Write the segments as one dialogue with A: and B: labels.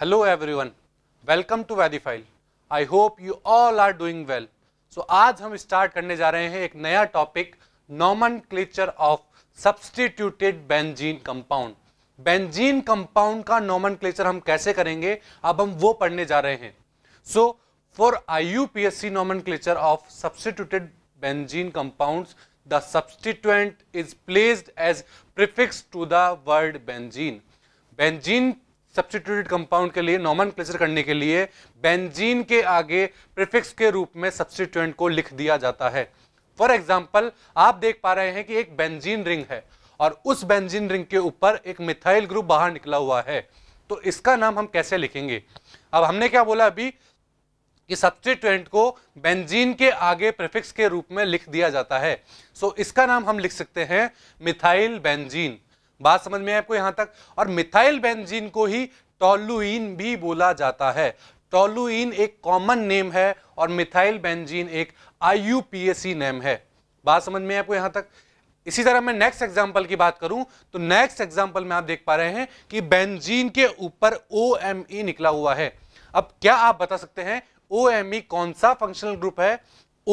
A: hello everyone welcome to वैदी फाइल I hope you all are doing well so आज हम स्टार्ट करने जा रहे हैं एक नया topic nomenclature of substituted benzene compound benzene compound का नॉमन क्लेचर हम कैसे करेंगे अब हम वो पढ़ने जा रहे हैं so for I U P S C nomenclature of substituted benzene compound the substituent is placed as prefix to the word benzene benzene substituted compound के लिए नॉमन करने के लिए बेंजीन के आगे प्रिफिक्स के रूप में सब्सटीट्यूएंट को लिख दिया जाता है फॉर एग्जाम्पल आप देख पा रहे हैं कि एक बेंजीन रिंग है और उस बेंजीन रिंग के ऊपर एक मिथाइल ग्रुप बाहर निकला हुआ है तो इसका नाम हम कैसे लिखेंगे अब हमने क्या बोला अभी कि सब्सिट्यूएंट को बेंजीन के आगे प्रिफिक्स के रूप में लिख दिया जाता है सो so, इसका नाम हम लिख सकते हैं मिथाइल बेंजीन बात समझ में आपको यहां तक और मिथाइल बेंजीन को ही टोलुइन भी बोला जाता है टोलुइन एक कॉमन नेम है और मिथाइल बेंजीन एक आई नेम है बात समझ में आपको यहां तक इसी तरह मैं नेक्स्ट एग्जाम्पल की बात करूं तो नेक्स्ट एग्जाम्पल में आप देख पा रहे हैं कि बेंजीन के ऊपर ओ एम ई निकला हुआ है अब क्या आप बता सकते हैं ओ एम ई कौन सा फंक्शनल ग्रुप है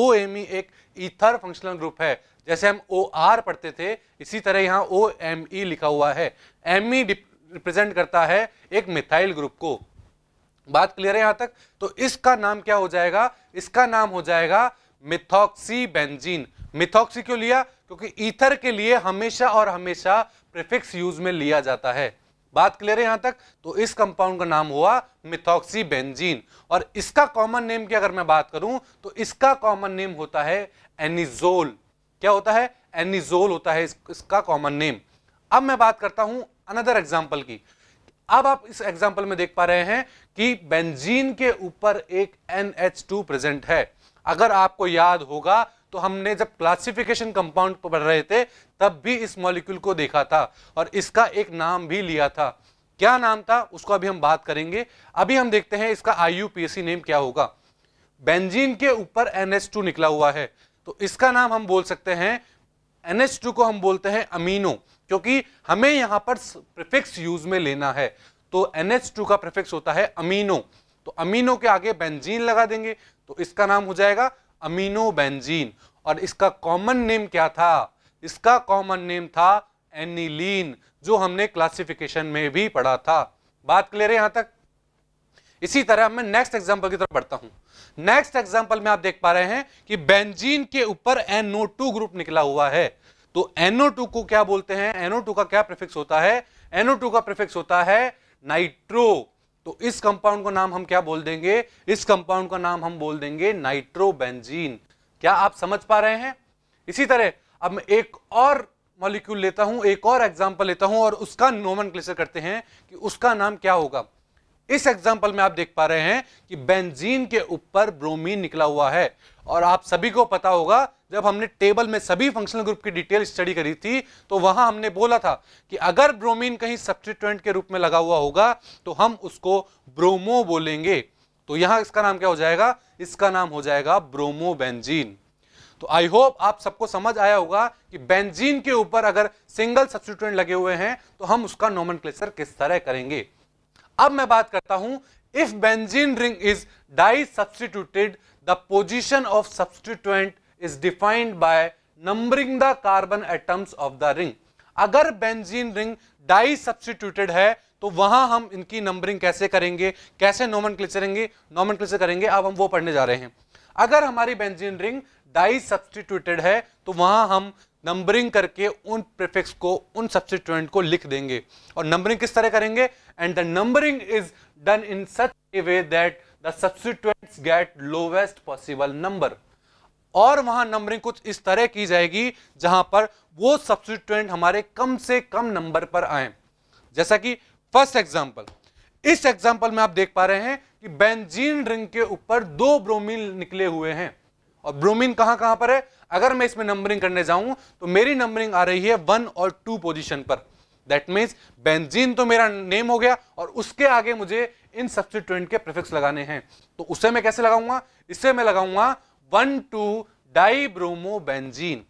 A: ओ एम ई एक ईथर फंक्शनल ग्रुप है जैसे हम ओ आर पढ़ते थे इसी तरह यहाँ ओ एम ई लिखा हुआ है एम ई रिप्रेजेंट करता है एक मिथाइल ग्रुप को बात क्लियर है यहां तक तो इसका नाम क्या हो जाएगा इसका नाम हो जाएगा मिथॉक्सी बेंजीन मिथॉक्सी क्यों लिया क्योंकि ईथर के लिए हमेशा और हमेशा प्रिफिक्स यूज में लिया जाता है बात क्लियर है यहां तक तो इस कंपाउंड का नाम हुआ मिथॉक्सी बेंजीन और इसका कॉमन नेम की अगर मैं बात करूं तो इसका कॉमन नेम होता है एनिजोल क्या होता है एनिजोल होता है इसका कॉमन नेम अब मैं बात करता हूं अनदर एग्जाम्पल की अब आप इस एग्जाम्पल में देख पा रहे हैं कि बेंजीन के ऊपर एक NH2 प्रेजेंट है अगर आपको याद होगा तो हमने जब क्लासिफिकेशन कंपाउंड पढ़ रहे थे तब भी इस मॉलिक्यूल को देखा था और इसका एक नाम भी लिया था क्या नाम था उसको अभी हम बात करेंगे अभी हम देखते हैं इसका आई नेम क्या होगा बेंजीन के ऊपर टू निकला हुआ है तो इसका नाम हम बोल सकते हैं टू को हम बोलते हैं अमीनो क्योंकि हमें यहां पर प्रिफिक्स यूज में लेना है तो टू का प्रिफिक्स होता है अमीनो तो अमीनो के आगे बेंजीन लगा देंगे तो इसका नाम हो जाएगा अमीनो बेंजीन और इसका कॉमन नेम क्या था इसका कॉमन नेम था एनिलीन जो हमने क्लासिफिकेशन में भी पढ़ा था बात क्लियर है यहां तक इसी तरह मैं नेक्स्ट एग्जाम्पल की तरफ बढ़ता हूं नेक्स्ट एग्जाम्पल में आप देख पा रहे हैं कि बेंजीन के ऊपर एनओ ग्रुप निकला हुआ है तो एनओ को क्या बोलते हैं एनओ का क्या प्रिफिक्स होता है एनओ का प्रिफिक्स होता है नाइट्रो तो इस कंपाउंड का नाम हम क्या बोल देंगे इस कंपाउंड का नाम हम बोल देंगे नाइट्रोबेंजीन क्या आप समझ पा रहे हैं इसी तरह अब मैं एक और मॉलिक्यूल लेता हूं एक और एग्जाम्पल लेता हूं और उसका नोमन करते हैं कि उसका नाम क्या होगा इस एग्जाम्पल में आप देख पा रहे हैं कि बेंजीन के ऊपर ब्रोमीन निकला हुआ है और आप सभी को पता होगा जब हमने टेबल में सभी फंक्शनल ग्रुप की डिटेल स्टडी करी थी तो वहां हमने बोला था कि अगर ब्रोमीन कहीं सब्सटीट्यूएंट के रूप में लगा हुआ होगा तो हम उसको ब्रोमो बोलेंगे तो यहां इसका नाम क्या हो जाएगा इसका नाम हो जाएगा ब्रोमो बेंजीन तो आई होप आप सबको समझ आया होगा कि बेंजीन के ऊपर अगर सिंगल सब्सटीट्यूएंट लगे हुए हैं तो हम उसका नॉमन किस तरह करेंगे अब मैं बात करता हूं if benzene ring is disubstituted the position of substituent is defined by numbering the carbon atoms of the ring अगर बेंजीन रिंग डाई सब्सटीट्यूटेड है तो वहां हम इनकी नंबरिंग कैसे करेंगे कैसे नॉमन क्लिचरेंगे नॉमन क्लिचर करेंगे अब हम वो पढ़ने जा रहे हैं अगर हमारी बेंजीन रिंग डाई सब्सटीट्यूटेड है तो वहां हम नंबरिंग करके उन प्रिफिक्स को उन सब्सिट्यूएंट को लिख देंगे और नंबरिंग किस तरह करेंगे and the numbering is done in such a way that the substituents get lowest possible number और वहां नंबरिंग कुछ इस तरह की जाएगी जहां पर वो सब्सिट्यूएंट हमारे कम से कम नंबर पर आए जैसा कि फर्स्ट एग्जाम्पल इस एग्जाम्पल में आप देख पा रहे हैं कि बेंजीन रिंग के ऊपर दो ब्रोमीन निकले हुए हैं और ब्रोमीन कहां कहां पर है अगर मैं इसमें नंबरिंग करने जाऊं तो मेरी नंबरिंग आ रही है वन और टू पोजिशन पर दैट मीन्स बेंजीन तो मेरा नेम हो गया और उसके आगे मुझे इन सब्सिट्यूएंट के प्रिफिक्स लगाने हैं तो उसे मैं कैसे लगाऊंगा इससे मैं लगाऊंगा one two dibromobenzene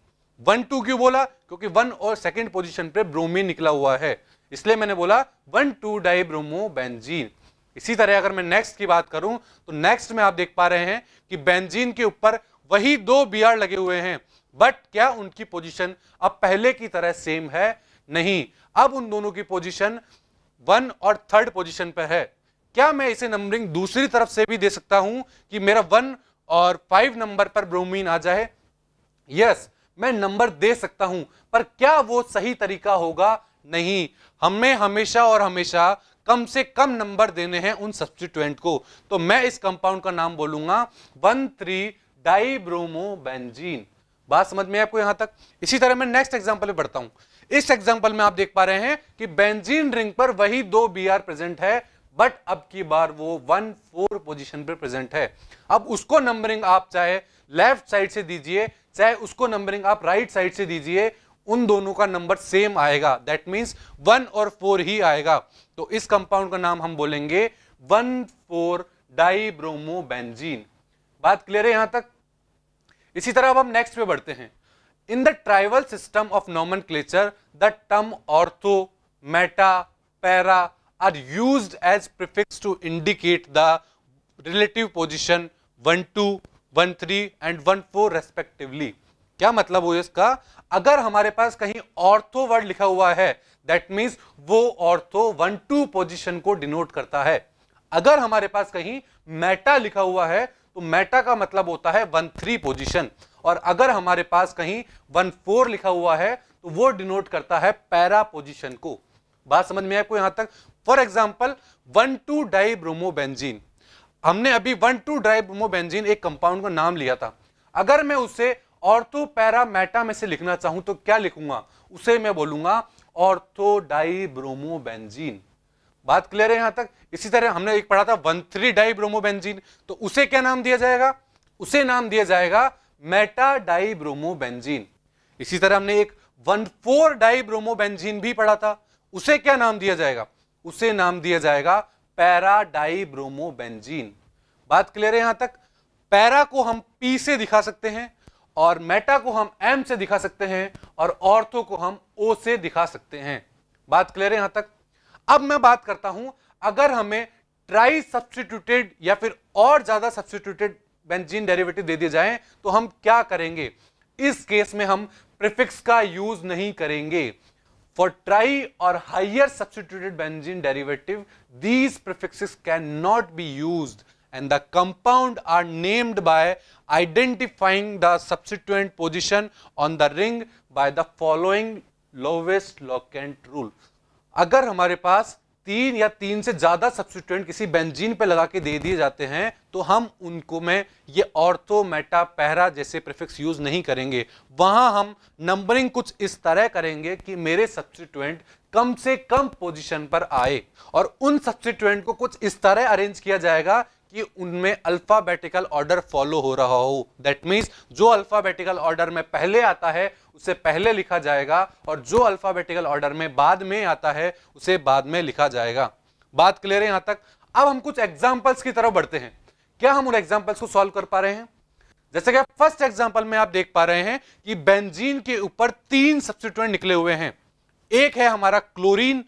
A: one two क्यों बोला क्योंकि वन और सेकेंड पोजिशन पर ब्रोमीन निकला हुआ है इसलिए मैंने बोला one two dibromobenzene इसी तरह अगर मैं नेक्स्ट की बात करूं तो नेक्स्ट में आप देख पा रहे हैं कि बेंजीन के ऊपर वही दो बी लगे हुए हैं बट क्या उनकी पोजिशन अब पहले की तरह सेम है नहीं अब उन दोनों की पोजिशन वन और थर्ड पोजिशन पर है क्या मैं इसे नंबरिंग दूसरी तरफ से भी दे सकता हूं कि मेरा वन और फाइव नंबर पर ब्रोमीन आ जाए यस मैं नंबर दे सकता हूं पर क्या वो सही तरीका होगा नहीं हमें हमेशा और हमेशा कम से कम नंबर देने हैं उन सब्सिट्यूएंट को तो मैं इस कंपाउंड का नाम बोलूंगा वन थ्री डाइब्रोमोबेंजीन बात समझ में आपको यहां तक इसी तरह मैं नेक्स्ट एग्जांपल बढ़ता हूं इस एग्जांपल में आप देख पा रहे हैं कि बेंजीन रिंग पर वही दो बी प्रेजेंट है बट अब की बार वो वन फोर पोजिशन पर प्रेजेंट है अब उसको नंबरिंग आप चाहे लेफ्ट साइड से दीजिए चाहे उसको नंबरिंग आप राइट साइड से दीजिए उन दोनों का नंबर सेम आएगा दैट मीन्स वन और फोर ही आएगा तो इस कंपाउंड का नाम हम बोलेंगे वन फोर डाइब्रोमोबेंजीन बात क्लियर है यहां तक इसी तरह अब हम नेक्स्ट पे बढ़ते हैं in the trivial system of nomenclature the term ortho meta para are use as prefix to indicate the relative position one two one three and one four respectively क्या मतलब हो इसका अगर हमारे पास कहीं ऑर्थो वर्ड लिखा हुआ है दैट मीन्स वो ऑर्थो वन टू पोजिशन को डिनोट करता है अगर हमारे पास कहीं मेटा लिखा हुआ है तो मेटा का मतलब होता है वन थ्री पोजिशन और अगर हमारे पास कहीं वन फोर लिखा हुआ है तो वो डिनोट करता है पैरा पोजिशन को बात समझ में आपको यहां तक for example one two dibromobenzene हमने अभी वन टू डाई ब्रोमोबेंजीन एक कंपाउंड का नाम लिया था अगर मैं उसे ऑर्थो पैरा मेटा में से लिखना चाहूं तो क्या लिखूंगा उसे मैं बोलूंगा ऑर्थो डाई ब्रोमोबेंजीन बात क्लियर है यहां तक इसी तरह हमने एक पढ़ा था वन थ्री डाई ब्रोमोबेंजीन तो उसे क्या नाम दिया जाएगा उसे नाम दिया जाएगा मेटा डाई ब्रोमोबेंजीन इसी तरह हमने एक वन फोर डाई ब्रोमोबेंजीन भी पढ़ा था उसे क्या नाम दिया जाएगा उसे नाम दिया जाएगा पैरा डाई ब्रोमोबेंजीन बात क्लियर है यहां तक पैरा को हम पी से दिखा सकते हैं और मेटा को हम एम से दिखा सकते हैं और ऑर्थो को हम ओ से दिखा सकते हैं बात क्लियर है यहां तक अब मैं बात करता हूं अगर हमें ट्राई सब्सटीट्यूटेड या फिर और ज्यादा सब्सटीट्यूटेड बेंजीन डेरिवेटिव दे दिए जाए तो हम क्या करेंगे इस केस में हम प्रिफिक्स का यूज नहीं करेंगे for tri or higher substituted benzene derivative these prefixes can not be use and the compound are named by identifying the substituent position on the ring by the following lowest locant rule अगर हमारे पास तीन या तीन से ज़्यादा substituent किसी benzene पे लगा के दे दिए जाते हैं तो हम उनको में ये ऑर्थो मेटा पैरा जैसे प्रिफिक्स यूज़ नहीं करेंगे वहां हम नंबरिंग कुछ इस तरह करेंगे कि मेरे सब्सिट्यूएंट कम से कम पोजीशन पर आए और उन सब्सिट्यूएंट को कुछ इस तरह अरेंज किया जाएगा कि उनमें अल्फ़ाबेटिकल ऑर्डर फॉलो हो रहा हो दैट मीन्स जो अल्फ़ाबेटिकल ऑर्डर में पहले आता है उसे पहले लिखा जाएगा और जो अल्फ़ाबेटिकल ऑर्डर में बाद में आता है उसे बाद में लिखा जाएगा बात क्लियर है यहां तक अब हम कुछ एग्जाम्पल्स की तरफ बढ़ते हैं क्या हम उन एग्जाम्पल्स को सॉल्व कर पा रहे हैं जैसे कि आप फर्स्ट एग्जाम्पल में आप देख पा रहे हैं कि बेंजीन के ऊपर तीन सब्सिट्यूएंट निकले हुए हैं एक है हमारा क्लोरीन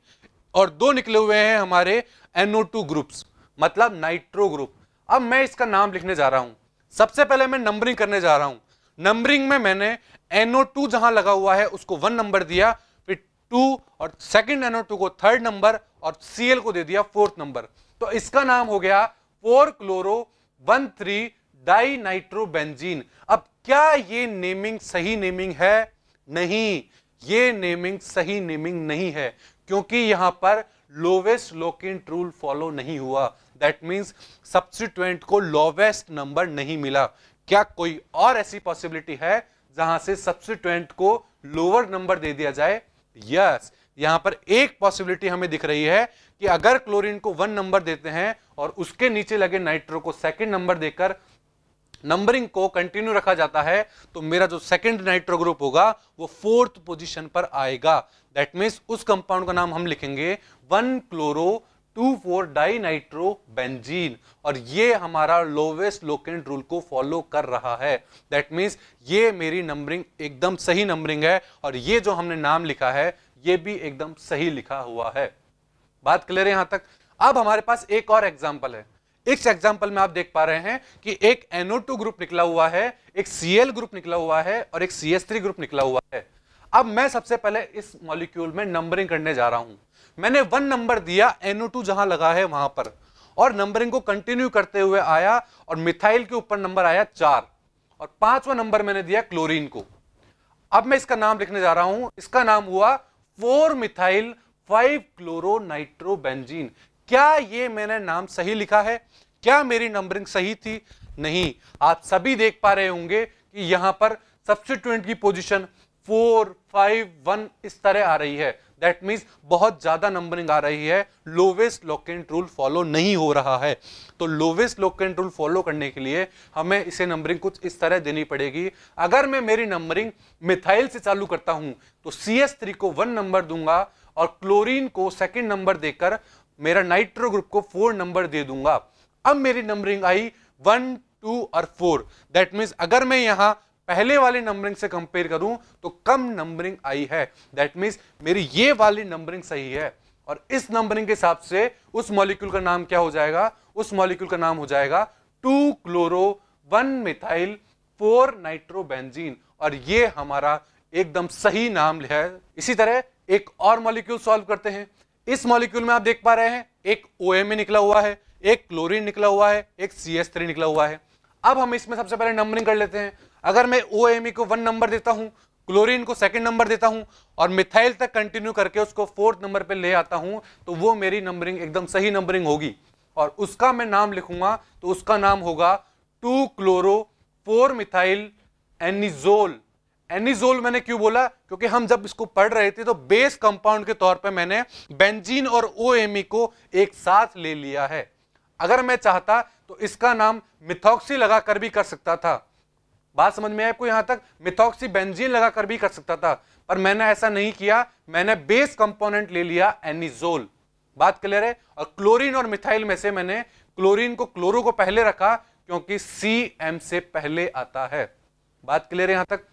A: और दो निकले हुए हैं हमारे एनओ ग्रुप्स मतलब नाइट्रो ग्रुप अब मैं इसका नाम लिखने जा रहा हूं सबसे पहले मैं नंबरिंग करने जा रहा हूं नंबरिंग में मैंने एनओ टू जहां लगा हुआ है उसको वन नंबर दिया फिर टू और सेकंड टू को थर्ड नंबर और एल को दे दिया फोर्थ नंबर तो इसका नाम हो गया four chloro one three dinitrobenzene अब क्या ये नेमिंग सही नेमिंग है नहीं ये नेमिंग सही नेमिंग नहीं है क्योंकि यहां पर लोवेस्ट लोकेंट रूल फॉलो नहीं हुआ दैट मीन्स सब्सिट्यूएंट को लोवेस्ट नंबर नहीं मिला क्या कोई और ऐसी पॉसिबिलिटी है जहां से सब्सिट्यूएंट को लोअर नंबर दे दिया जाए यस yes, यहां पर एक पॉसिबिलिटी हमें दिख रही है कि अगर क्लोरीन को वन नंबर देते हैं और उसके नीचे लगे नाइट्रो को सेकंड नंबर देकर नंबरिंग को कंटिन्यू रखा जाता है तो मेरा जो सेकंड नाइट्रो ग्रुप होगा वो फोर्थ पोजीशन पर आएगा दैट मीन्स उस कंपाउंड का नाम हम लिखेंगे one chloro two four dibenzene और ये हमारा लोवेस्ट लोकेंट रूल को फॉलो कर रहा है दैट मीन्स ये मेरी नंबरिंग एकदम सही नंबरिंग है और ये जो हमने नाम लिखा है ये भी एकदम सही लिखा हुआ है बात क्लियर है यहां तक अब हमारे पास एक और एग्जाम्पल है इस एग्जाम्पल में आप देख पा रहे हैं कि एक NO2 ग्रुप निकला हुआ है एक Cl ग्रुप निकला हुआ है और एक CH3 ग्रुप निकला हुआ है अब मैं सबसे पहले इस मॉलिक्यूल में नंबरिंग करने जा रहा हूं मैंने वन नंबर दिया एनओ टू जहां लगा है वहां पर और नंबरिंग को कंटिन्यू करते हुए आया और मिथाइल के ऊपर नंबर आया चार और पांचवा नंबर मैंने दिया क्लोरीन को अब मैं इसका नाम लिखने जा रहा हूं इसका नाम हुआ four methyl five chloro nitrobenzene क्या ये मैंने नाम सही लिखा है क्या मेरी नंबरिंग सही थी नहीं आप सभी देख पा रहे होंगे कि यहां पर सब्सिट्यूएंट की पोजिशन फोर फाइव वन इस तरह आ रही है दैट मीन्स बहुत ज़्यादा नंबरिंग आ रही है लोवेस्ट लोकेंट रूल फॉलो नहीं हो रहा है तो लोवेस्ट लोकेंट रूल फॉलो करने के लिए हमें इसे नंबरिंग कुछ इस तरह देनी पड़ेगी अगर मैं मेरी नंबरिंग मिथाइल से चालू करता हूँ तो सी एस थ्री को वन नंबर दूंगा और क्लोरीन को सेकेंड नंबर देकर मेरा नाइट्रो ग्रुप को फोर नंबर दे दूंगा अब मेरी नंबरिंग आई वन टू और फोर दैट मीन्स अगर मैं यहाँ पहले वाले नंबरिंग से कंपेयर करूं तो कम नंबरिंग आई है दैट मीन्स मेरी ये वाली नंबरिंग सही है और इस नंबरिंग के हिसाब से उस मॉलिक्यूल का नाम क्या हो जाएगा उस मॉलिक्यूल का नाम हो जाएगा two chloro one methyl four nitrobenzene और ये हमारा एकदम सही नाम है इसी तरह एक और मॉलिक्यूल सॉल्व करते हैं इस मॉलिक्यूल में आप देख पा रहे हैं एक ओ e निकला हुआ है एक क्लोरीन निकला हुआ है एक सी निकला हुआ है अब हम इसमें सबसे पहले नंबरिंग कर लेते हैं अगर मैं ओ e को वन नंबर देता हूँ क्लोरीन को सेकंड नंबर देता हूं और मिथाइल तक कंटिन्यू करके उसको फोर्थ नंबर पे ले आता हूं तो वो मेरी नंबरिंग एकदम सही नंबरिंग होगी और उसका मैं नाम लिखूंगा तो उसका नाम होगा two chloro four methyl anisole anisole मैंने क्यों बोला क्योंकि हम जब इसको पढ़ रहे थे तो बेस कंपाउंड के तौर पर मैंने बेंजीन और ओ e को एक साथ ले लिया है अगर मैं चाहता तो इसका नाम मिथॉक्सी लगाकर भी कर सकता था बात समझ में आपको यहां तक मिथॉक्सी बेंजीन लगाकर भी कर सकता था पर मैंने ऐसा नहीं किया मैंने बेस कंपोनेंट ले लिया एनिजोल बात क्लियर है और क्लोरीन और मिथाइल में से मैंने क्लोरीन को क्लोरो को पहले रखा क्योंकि सी एम से पहले आता है बात क्लियर है यहां तक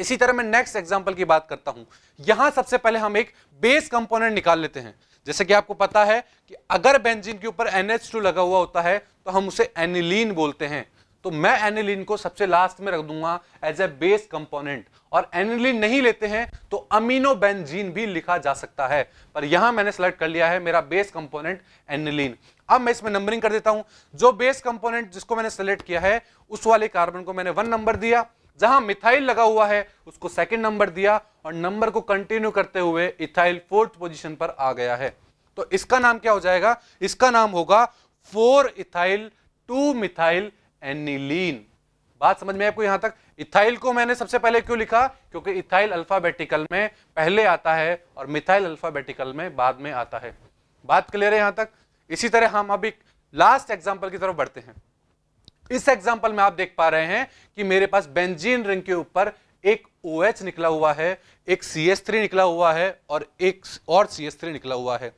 A: इसी तरह मैं नेक्स्ट एग्जाम्पल की बात करता हूं यहां सबसे पहले हम एक बेस कंपोनेंट निकाल लेते हैं जैसे कि आपको पता है कि अगर बेंजीन के ऊपर टू लगा हुआ होता है तो हम उसे एनिलीन बोलते हैं तो मैं एनिलिन को सबसे लास्ट में रख दूंगा एज ए बेस कंपोनेंट और एनिलिन नहीं लेते हैं तो अमीनो बेंजीन भी लिखा जा सकता है पर यहां मैंने सेलेक्ट कर लिया है मेरा बेस कंपोनेंट एनिलिन अब मैं इसमें नंबरिंग कर देता हूं जो बेस कंपोनेंट जिसको मैंने सेलेक्ट किया है उस वाले कार्बन को मैंने वन नंबर दिया जहां मिथाइल लगा हुआ है उसको सेकेंड नंबर दिया और नंबर को कंटिन्यू करते हुए इथाइल फोर्थ पोजिशन पर आ गया है तो इसका नाम क्या हो जाएगा इसका नाम होगा four ethyl two methyl aniline बात समझ में आपको यहां तक इथाइल को मैंने सबसे पहले क्यों लिखा क्योंकि इथाइल अल्फाबेटिकल में पहले आता है और मिथाइल अल्फाबेटिकल में बाद में आता है बात क्लियर है यहां तक इसी तरह हम अभी लास्ट एग्जाम्पल की तरफ बढ़ते हैं इस एग्जाम्पल में आप देख पा रहे हैं कि मेरे पास बेंजीन रिंग के ऊपर एक ओ OH निकला हुआ है एक सी निकला हुआ है और एक और सी निकला हुआ है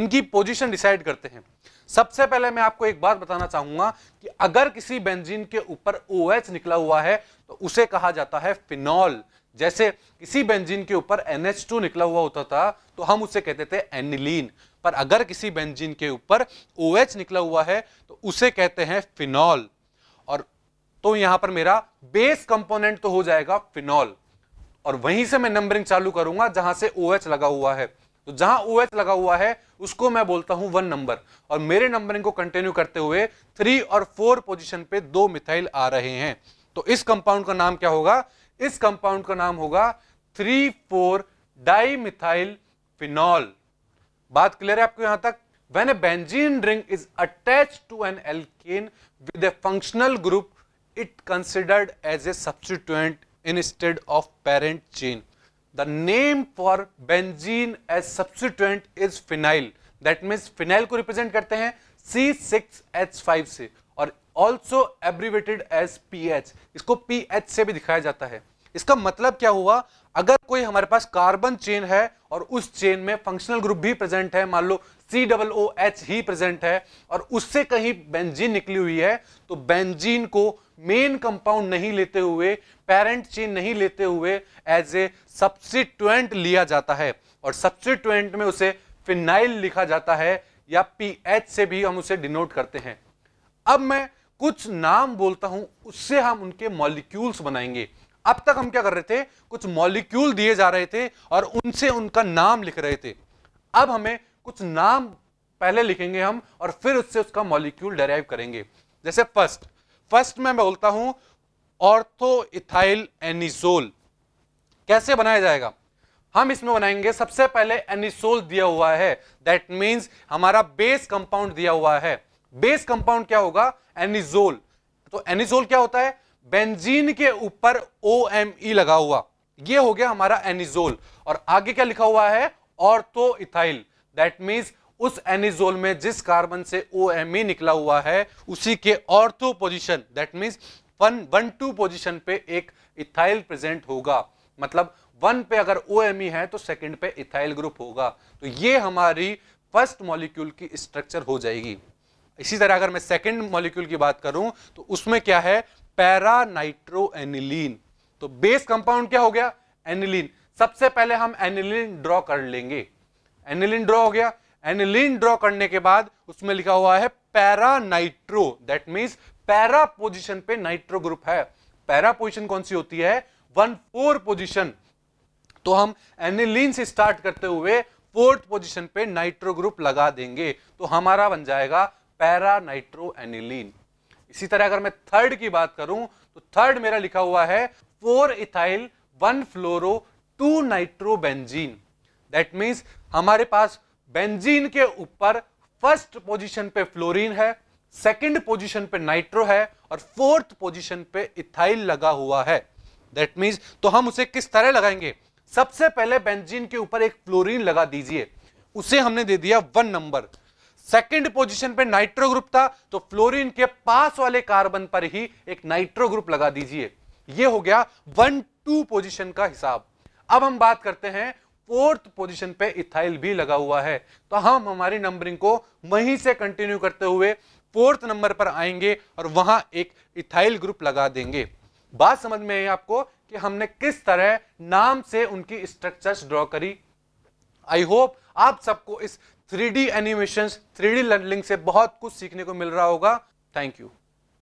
A: इनकी पोजिशन डिसाइड करते हैं सबसे पहले मैं आपको एक बात बताना चाहूंगा कि अगर किसी बेंजीन के ऊपर ओ OH निकला हुआ है तो उसे कहा जाता है फिनॉल जैसे किसी बेंजीन के ऊपर NH2 निकला हुआ होता था तो हम उसे कहते थे एनिलीन पर अगर किसी बेंजीन के ऊपर ओ OH निकला हुआ है तो उसे कहते हैं फिनॉल और तो यहां पर मेरा बेस कंपोनेंट तो हो जाएगा फिनॉल और वहीं से मैं नंबरिंग चालू करूंगा जहां से ओ OH लगा हुआ है तो जहां ओ OH लगा हुआ है उसको मैं बोलता हूं वन नंबर और मेरे नंबरिंग को कंटिन्यू करते हुए थ्री और फोर पोजिशन पे दो मिथाइल आ रहे हैं तो इस कंपाउंड का नाम क्या होगा इस कंपाउंड का नाम होगा थ्री फोर मिथाइल फिनॉल बात क्लियर है आपको यहां तक a benzene ring is attach to an an with a functional group it considered as a substituent instead of parent chain the name for benzene as substituent is phenyl that means phenyl को represent करते हैं C6H5 से और also abbreviated as pH इसको pH से भी दिखाया जाता है इसका मतलब क्या हुआ अगर कोई हमारे पास कार्बन चेन है और उस चेन में फंक्शनल ग्रुप भी प्रेजेंट है मान लो सी डबल ओ एच ही प्रेजेंट है और उससे कहीं बेंजीन निकली हुई है तो बेंजीन को मेन कंपाउंड नहीं लेते हुए पेरेंट चेन नहीं लेते हुए एज ए सब्सिट्वेंट लिया जाता है और सब्सिट्वेंट में उसे फिनाइल लिखा जाता है या पीएच से भी हम उसे डिनोट करते हैं अब मैं कुछ नाम बोलता हूं उससे हम उनके मॉलिक्यूल्स बनाएंगे अब तक हम क्या कर रहे थे कुछ मॉलिक्यूल दिए जा रहे थे और उनसे उनका नाम लिख रहे थे अब हमें कुछ नाम पहले लिखेंगे हम और फिर उससे उसका मॉलिक्यूल डेराइव करेंगे जैसे फर्स्ट फर्स्ट में मैं बोलता हूं ऑर्थो इथाइल एनिसोल कैसे बनाया जाएगा हम इसमें बनाएंगे सबसे पहले एनिसोल दिया हुआ है दैट मींस हमारा बेस कंपाउंड दिया हुआ है बेस कंपाउंड क्या होगा एनिजोल तो एनिजोल क्या होता है बेंजीन के ऊपर ओ एम ई लगा हुआ ये हो गया हमारा एनिजोल और आगे क्या लिखा हुआ है ऑर्थो इथाइल दैट मीन्स उस एनिजोल में जिस कार्बन से ओ e निकला हुआ है उसी के ortho position that means one one two position पे एक इथाइल प्रेजेंट होगा मतलब वन पे अगर ओ e है तो सेकेंड पे इथाइल ग्रुप होगा तो ये हमारी फर्स्ट मॉलिक्यूल की स्ट्रक्चर हो जाएगी इसी तरह अगर मैं सेकेंड मॉलिक्यूल की बात करूं तो उसमें क्या है पैरा नाइट्रो एनिलीन तो बेस कंपाउंड क्या हो गया एनिलीन सबसे पहले हम एनिलीन ड्रॉ कर लेंगे एनिलिन ड्रॉ हो गया एनिलिन ड्रॉ करने के बाद उसमें लिखा हुआ है para nitro that mean para position पे नाइट्रो ग्रुप है पैरा पोजिशन कौन सी होती है वन फोर पोजिशन तो हम एनिलीन से स्टार्ट करते हुए फोर्थ पोजिशन पे नाइट्रो ग्रुप लगा देंगे तो हमारा बन जाएगा पैरा नाइट्रो एनिलीन इसी तरह अगर मैं थर्ड की बात करूं तो थर्ड मेरा लिखा हुआ है four ethyl one fluoro two nitro benzene that means हमारे पास बेंजीन के ऊपर फर्स्ट पोजीशन पे फ्लोरीन है सेकंड पोजीशन पे नाइट्रो है और फोर्थ पोजीशन पे इथाइल लगा हुआ है दैट मीन्स तो हम उसे किस तरह लगाएंगे सबसे पहले बेंजीन के ऊपर एक फ्लोरीन लगा दीजिए उसे हमने दे दिया वन नंबर सेकेंड पोजीशन पे नाइट्रो ग्रुप था तो फ्लोरीन के पास वाले कार्बन पर ही एक नाइट्रो ग्रुप लगा दीजिए ये हो गया वन टू पोजीशन का हिसाब अब हम बात करते हैं फोर्थ पोजीशन पे इथाइल भी लगा हुआ है तो हम हमारी नंबरिंग को वहीं से कंटिन्यू करते हुए फोर्थ नंबर पर आएंगे और वहां एक इथाइल ग्रुप लगा देंगे बात समझ में आई आपको कि हमने किस तरह नाम से उनकी स्ट्रक्चर्स ड्रॉ करी आई होप आप सबको इस three D animation three D learning से बहुत कुछ सीखने को मिल रहा होगा थैंक यू